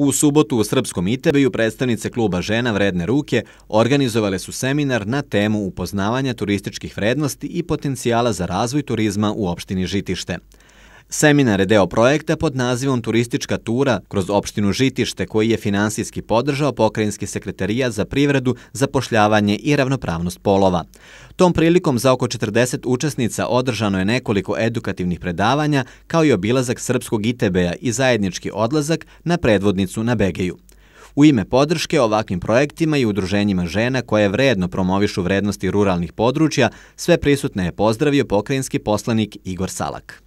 U subotu u Srpskom Itebeju predstavnice kluba žena Vredne ruke organizovale su seminar na temu upoznavanja turističkih vrednosti i potencijala za razvoj turizma u opštini Žitište. Seminar je deo projekta pod nazivom Turistička tura kroz opštinu Žitište koji je finansijski podržao Pokrajinski sekretarija za privredu, zapošljavanje i ravnopravnost polova. Tom prilikom za oko 40 učesnica održano je nekoliko edukativnih predavanja kao i obilazak Srpskog ITB-a i zajednički odlazak na predvodnicu na Begeju. U ime podrške ovakvim projektima i udruženjima žena koje vredno promovišu vrednosti ruralnih područja, sve prisutne je pozdravio pokrajinski poslanik Igor Salak.